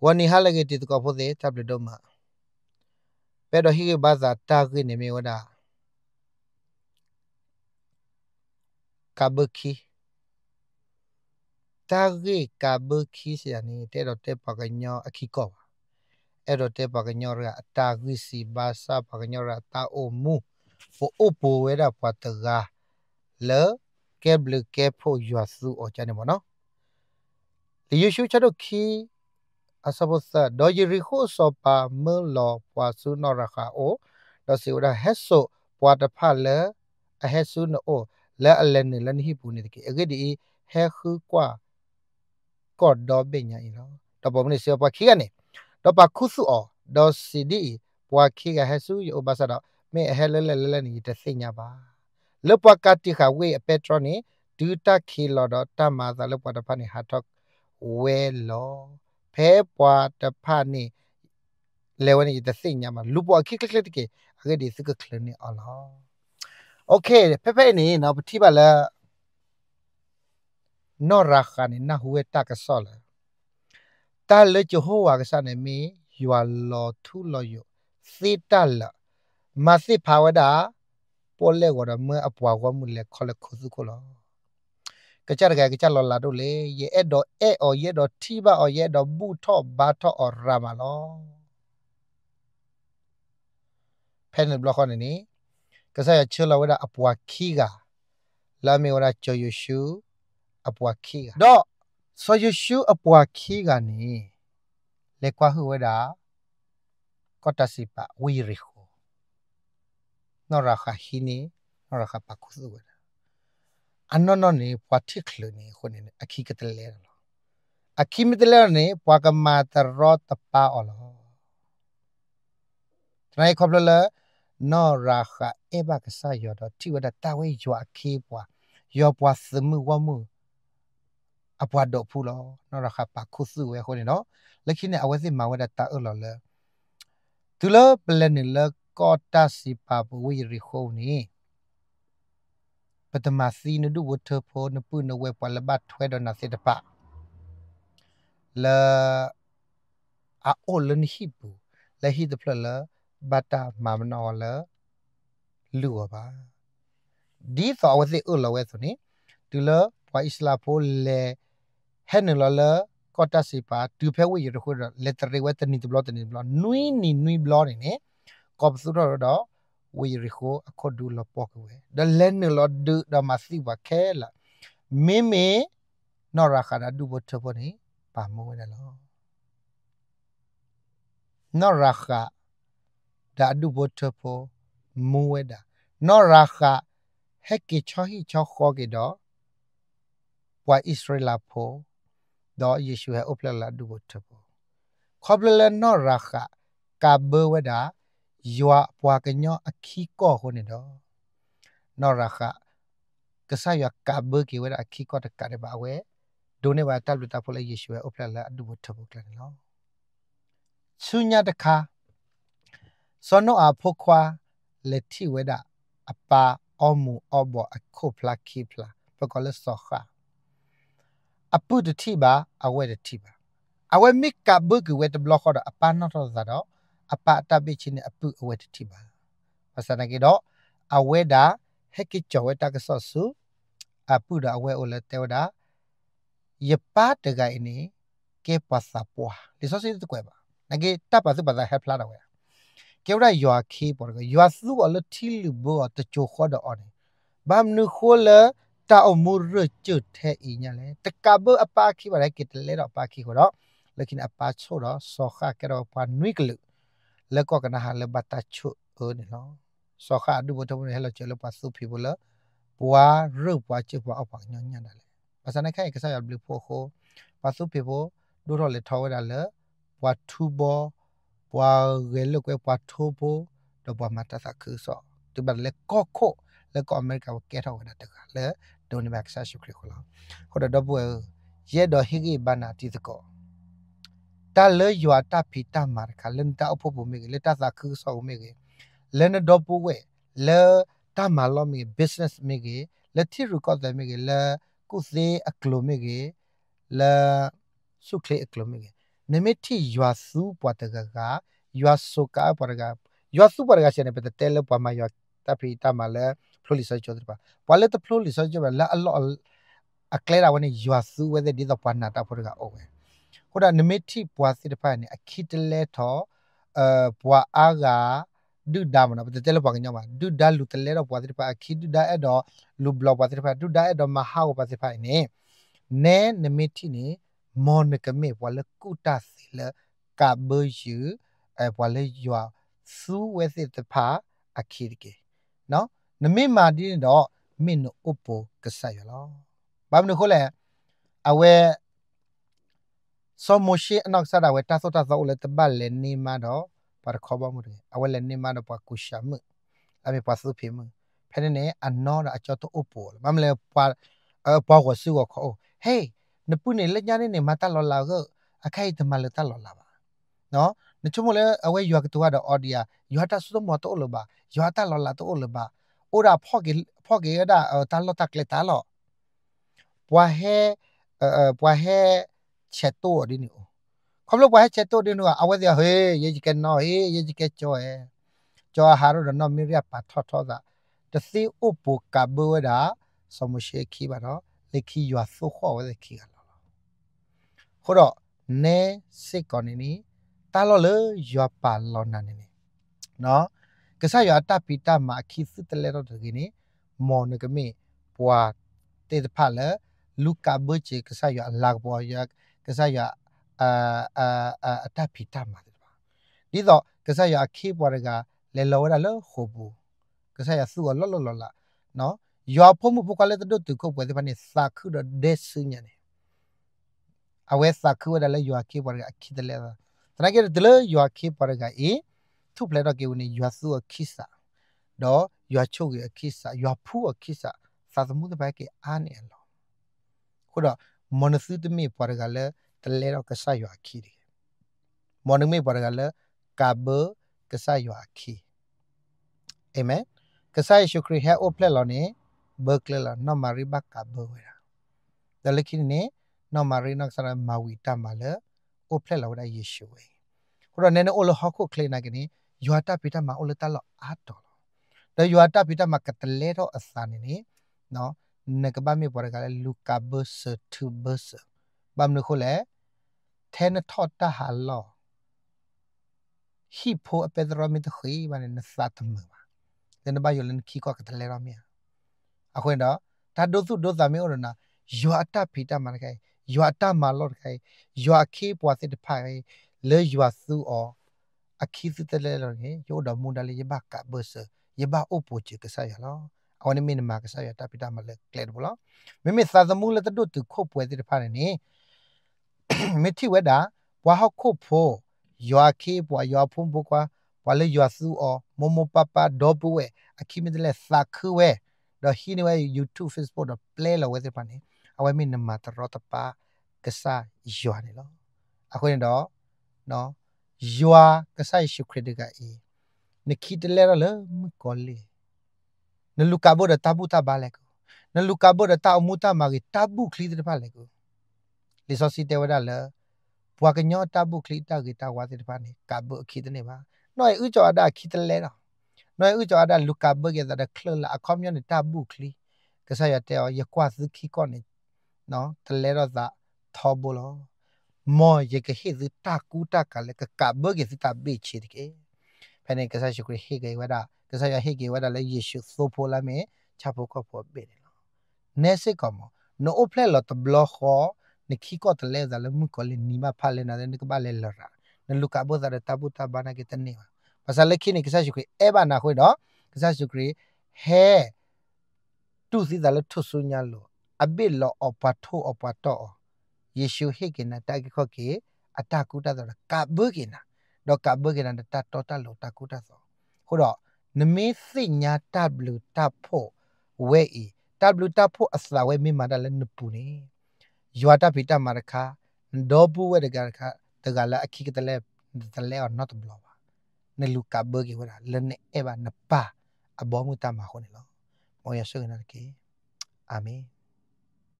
wani halage ti ko fo de table do ma pe do hi ba za ta ki ne mi wada kabuki ta ki kabuki se ani te do te pa ga nyo akiko e do te pa ga nyo ra ta ki si ba sa pa ga nyo ra ta o mu fo o po we da pa ta ga le ke ble ke pho yu su o cha ne mo no ဒီယေရှုချက်တို့ခီးအစဘသဒေါ်ယရီခိုစောပါမလောပွာဆုနရခာအိုဒေါ်စီဝရဟက်ဆိုပွာတဖလဲအဟက်ဆုနအိုလဲအလန်နီလန်ဟိပူနေတကေအဂဒီဟဲခူကွာကော့ဒေါ်ဘေညာအီလောတော့ပေါ်မနေစေပွာခိကနေတော့ပါခုဆုအောဒေါ်စီဒီပွာခိကဟက်ဆုယောဘာဆာတော့မေဟဲလဲလဲလဲနီတသိညာပါလောပကတိခဝေအပက်ထရောနီဒူတာခီလောတော့တမသာလောပတဖနေဟာတော့ဝဲလောဖဲပွာတဖာနေလေဝနေတသိညာမှာလူပွာခိကလကတကေအဂဒီစကခလနေအလာโอเคဖဲဖဲနေနော်ပတိပါလာနော်ရာခနေနဟူဝတကဆောလာတာလေချိုဟဝါကစနေမီယွာလောထူလောယစေတလမစစ်ဖာဝဒပေါ်လေကောမအပွားကောမှုလေခေါ်လေခုစုခေါ်လောကကြရကဲကကြလော်လာတို့လေရဲ့အဲ့တော့အဲ့အော်ရဲ့တော့ထိပါအော်ရဲ့တော့ဘူးထော့ဘာထော့အော်ရာမလောဖဲနဘလခနနီကစားရချလဝဒအပွားခီကလာမေဝရချောယရှုအပွားခီကတော့ဆောယရှုအပွားခီကနေလေကွာဟဝဒကောတစီပါဝီရီခူနော်ရခဟီနီနော်ရခပကုသဝဒ anonone pwathikluni khonine akhikatelera lo akhimitelerne pwakamata ro tapa olo tnai khoblala no raha eba kasa yodo tiwada tawe yo akhipwa yo pwa smu wa mu apwa do phulo no raha pa khusu we khone no lekhine awasi mawada ta olo le tulo plan le kota si pa wi ri khone ပတမစီနဒုဝထဖောနပုနဝေပလဘတ်ထွေဒနာစေတပလအာအိုလန်ဟိပူလဟိဒဖလလဘတာမမနောလလူဘာဒီသောဝစီဥလဝဲဆိုနေဒူလဘွာအစ္စလာဖိုလေဟဲနလလကောတစီပါဒူဖဲဝေရခုလက်တရီဝဲတနီဘလော့တနီဘလော့နွီနီနွီဘလော့နေကောပစူတော့တော့ဝီရီခိုအခေါ်ဒူလပေါကဝဲဒလဲနလဒူဒမစီဝခဲလာမေမေနော်ရခနာဒူဘတ်ဘောနီပါမဝဲလောနော်ရခဒါဒူဘတ်ဘောမဝဲဒါနော်ရခဟက်ကီချောဟီချောခေါ်ကေတော့ဘွာဣသရေလဖို့တော့ယေရှုရဲ့အုပ်လလာဒူဘတ်ဘောခေါ်ပလလနော်ရခကဘဝဒါယွာပွားကညောအခီကောဟိုနေတော့နော်ရခကဆာယကဘကေဝရအခီကောတကရပါဝဲဒိုနေဝါတပ်လူတာဖိုလေယေရှုရဲ့အဖလက်လက်အတူဘထဘကလန်နော်ချုညတခါစောနောအဖိုခွာလက်တီဝဲတာအပါအောမူအောဘအခုဖလာခိဖလာပကောလစောခါအပုတတိပါအဝဲတတိပါအဝဲမိကဘကေဝဲတဘလခေါ်တာအပါနော်တော့သာတော့အပတပိချင်းအပုအဝတတိပါမဆနာကေတော့အဝဲတာဟက်ကိချဝဲတကဆော့ဆူအပုဒအဝဲအိုလတဲဝဒါယပတဂိုင်နီကေပသပွားဒီဆော့စီတကွဲပါနကေတပစပသဟက်ဖလာတော့ဝဲကေဝရယွာခေပေါ်ကယွာစုအလတီလူဘောတချိုခေါ်တော့အော်ဘမ်နုခိုလတာအမူရကျွတ်ထဲအင်းလဲတကဘအပါခိပါလဲကေတလဲတော့ပါခိခေါ်တော့လကိနအပါချိုတော့စောခါကေတော့ပါနွိကလူလက်ကောကနာဟာလက်ဘတာချုအောနေလောစောခါဒုဘတမနေဟဲ့လောချေလောပါစုဖီဘလပွာရုပ်ပွာချေပွာအဖောင်ညညန်တယ်ပါစနေခိုင်ကစားရဘလဖို့ခိုပါစုဖီဘဒုတော်လေထောဝဒါလေပွာထူဘောပွာရဲလကွဲပွာထူဘောတော့ပွာမတသခືစောသူဘလက်ကောခိုလက်ကောအမေရိကကဲထောဝဒါတကလေဒိုနီဘက်ဆာရှုခရခလာခေါ်တော့ဘွယ်ရဲ့တော့ဟိဂိဘနာတီတကော ta le ywa ta phi ta mar kha len ta opho bu me le ta sa khu so me ge le na do pu we le ta ma lo me business me ge le thi ru ko da me ge le ku se a klo me ge le su kle a klo me ge ne me thi ywa su pwa ta ga ga ywa so ka pwa ga ywa su pwa ga she ne pe te le pwa ma ywa ta phi ta ma le flow li so cho ba pwa le ta flow li so cho ba la a lo a clear awani ywa su we de di da pwa na ta pwa ga o we ကိုဒါနမေတိပွားစစ်တဖက်နေအခီတလဲထောအပွားအားကဒုဒါမနပတဲလပွားကညမှာဒုဒါလူတလဲတော့ပွားစစ်တဖက်အခီဒုဒါအဲ့တော့လူဘလော့ပွားစစ်တဖက်ဒုဒါအဲ့တော့မဟာကိုပွားစစ်ဖက်နေနဲနမေတိနေမောနကမေပွားလကုတစီလကဘယူအပွားလေရွာစုဝဲစစ်တဖက်အခီတကေနော်နမေမာတိနေတော့မင်းတို့ဥပ္ပိုကဆတ်ရလောဘာမလို့ခေါ်လဲအဝဲစောမရှိအနောက်စားတာဝဲတဆောတဆောလဲတပတ်လဲနေမှာတော့ပါခေါ်ပါမှုတယ်အဝဲလဲနေမှာတော့ပါကူရှာမှုအမေပါစုဖေမှုဖဲနေအနော်တာအချောတော့အပေါ်မမလဲပါအပေါ်ကိုစုကခေါ်ဟေးနပုနေလက်ညာနေနေမတလော်လာကိုအခိုက်တမလတလော်လာပါနော်နချုံမလဲအဝဲရွာကတူကတော့အော်ဒီယာရွာတာစုတော့မတော့လို့ပါရွာတာလော်လာတော့လို့ပါအိုရာဖော့ကေဖော့ကေရတာတာလော်တက်လက်တာလော်ပွားဟဲပွားဟဲ cheto ri ni o khom lo pa cheto ri nu a wa dia he ye ji ke no he ye ji ke cho he cho ha ro no mi ria pa tho tho da de si u pu ka bu da so mo she khi ba ro le khi ywa so kho wa le khi ga lo ho ro ne se ko ni ni ta lo le ywa pa lo na ni ni no ကဆရတပိတမခိစတလေတော့တကင်းနေမောနကမေပွာတေတဖလလူကဘချေကဆရအလကပွာယက်ကဆရာအာအာအတပိတမှာတယ်ပါဒီတော့ကဆရာခေပွားရကလေလောရလခုပူကဆရာစုလောလောလောလာနော်ယောဖမှုပကလည်းတို့တခုပွဲတဲ့ပါနေစာခုတော့ဒက်စညာနေအဝဲစာခုရလည်းယောခေပွားရကခိတယ်လေတနကေဒလယောခေပွားရကအေသူပလက်တော့ကေဝင်ယောစုခိစာတော့ယောချုပ်ရခိစာယောဖူရခိစာသာသမှုတပိုက်ကအာနေလောခုတော့မွန်သုတမီပါရကလည်းတလဲတော့ကဆာရွာခီတယ်မွန်နမီပါရကလည်းကာဘကဆာရွာခီအာမင်ကဆာယေရှုခရစ်ဟဲအိုဖလက်လောနေဘကလလနော်မာရီဘကာဘဝဲတာတလခိနေနော်မာရီနောက်ဆရာမာဝီတမလည်းအိုဖလက်လောဒယေရှုဝဲဟိုတော့နဲနဲအိုလဟခုခလေနာကနေယွာတပိတမအိုလတလောအာတော်တော့ယွာတပိတမကတလဲတော့အစာနေနေနော်နကဘာမီပေါ်ကလည်းလူကဘဆသူဘဆဘမ်နခုလေထဲနထော့တာဟာလောဟီဖိုအပက်ဒရမီတခွေဘာနဲ့နသတ်မဘာတဲ့နဘာယလန်ခီကောကတလေရမီအခွင့်တော့ဒါဒုစုဒုသမီဩရနာယွာတဖီတမန်ခိုင်ယွာတမာလော့ခိုင်ယွာခေပွားစစ်တဖိုင်လေယွာစုအောအခိစတလေလောဟေယောဒမွန်ဒလေယဘကဘဆယဘအိုပိုချေကဆာယလောအော်နမင်းမာကဆာရတပိတာမလက်ကလက်ဘလမိမိသာသမူလတတုတုခုတ်ပွဲတိတဖာနေမိတိဝဒဘွာဟခုတ်ဖို့ယွာခေဘွာယွာဖုံဘကွာဘွာလေယွာစုအောမမပပဒေါပဝဲအခိမဒလက်သာခွဲတော့ဟိနေဝဲ YouTube Facebook တော့ play လောဝဲတိဖာနေအဝဲမင်းနမတရတပါကဆာယွာနေလောအခုနေတော့နော်ယွာကဆာရှိခရစ်တကအီနခိတလဲရလမကောလေးနလူကာဘောဒတာဘူးတာဘာလဲကိုနလူကာဘောဒတာအမှုတာမာကြီးတာဘူးခလီတဲ့ဘာလဲကိုလီဆိုစီတေဝဒါလဘွာကညောတာဘူးခလီတာကြီးတာဝါတဲ့ဘာနေကာဘောခီတဲ့နေပါနှွေဥကြောဒါခီတလဲတော့နှွေဥကြောဒါလူကာဘောကတဲ့ခလလာအကောမြန်တာဘူးခလီကဆရတဲ့ရကွာစခီကောနေနော်တလဲတော့သာသောဘောလောမောရကဟိဇတာကူတာကလည်းကကဘောကစတာဘေးချေတကဲဖနေကဆာရှိခရဟေကေဝဒကဆာယဟေကေဝဒလေယေရှုသို့ဖို့လာမေချဖို့ခဖို့ပေးတယ်နော်နဲစစ်ကောမနိုအဖလက်လတ်ဘလော့ခောနခိကောတလဲဇာလမှုကောလေနီမဖလဲနာတဲ့နကပါလဲလရာနလူကဘောဇာတဘူတာဘာနာကေတနေပါဘာသာလက်ခိနေကဆာရှိခရအဲဘာနာခွေနော်ကဆာရှိခရဟဲတူစီဇာလထုဆုညာလို့အဘိလောအပထိုအပတောယေရှုဟေကေနာတာကေခောကေအတကူတာတော့ကဘုကေနာတော့ကဘကနတတော်တလို့တကုတဆောခုတော့နမေစိညာတဘလူတဖို့ဝဲဤတဘလူတဖို့အစလာဝဲမိမာတလည်းနပူနေယွာတပိတမရခဒေါ်ပူဝဲတကရခတကလာအခိကတလဲတလဲ or not ဘလောပါနလူကဘကေဝရလနဲ့အဘနပါအဘောမူတမဟောနေလောမောယဆုကနာကေအာမင်